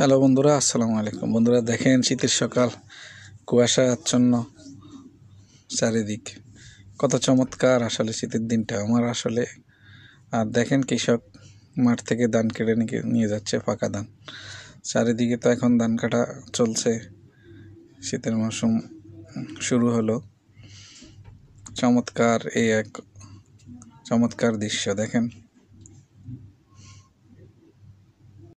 hello বন্ধুরা আসসালামু আলাইকুম বন্ধুরা দেখেন শীতের সকাল কুয়াশা আচ্ছন্ন চারিদিক কত চমৎকার আসলে শীতের দিনটা আমার আসলে আর দেখেন কৃষক মাঠ থেকে ধান কেটে নিয়ে যাচ্ছে ফাঁকা ধান চারিদিকে তো এখন ধান কাটা চলছে শীতের মৌসুম শুরু হলো চমৎকার এই এক চমৎকার দৃশ্য দেখেন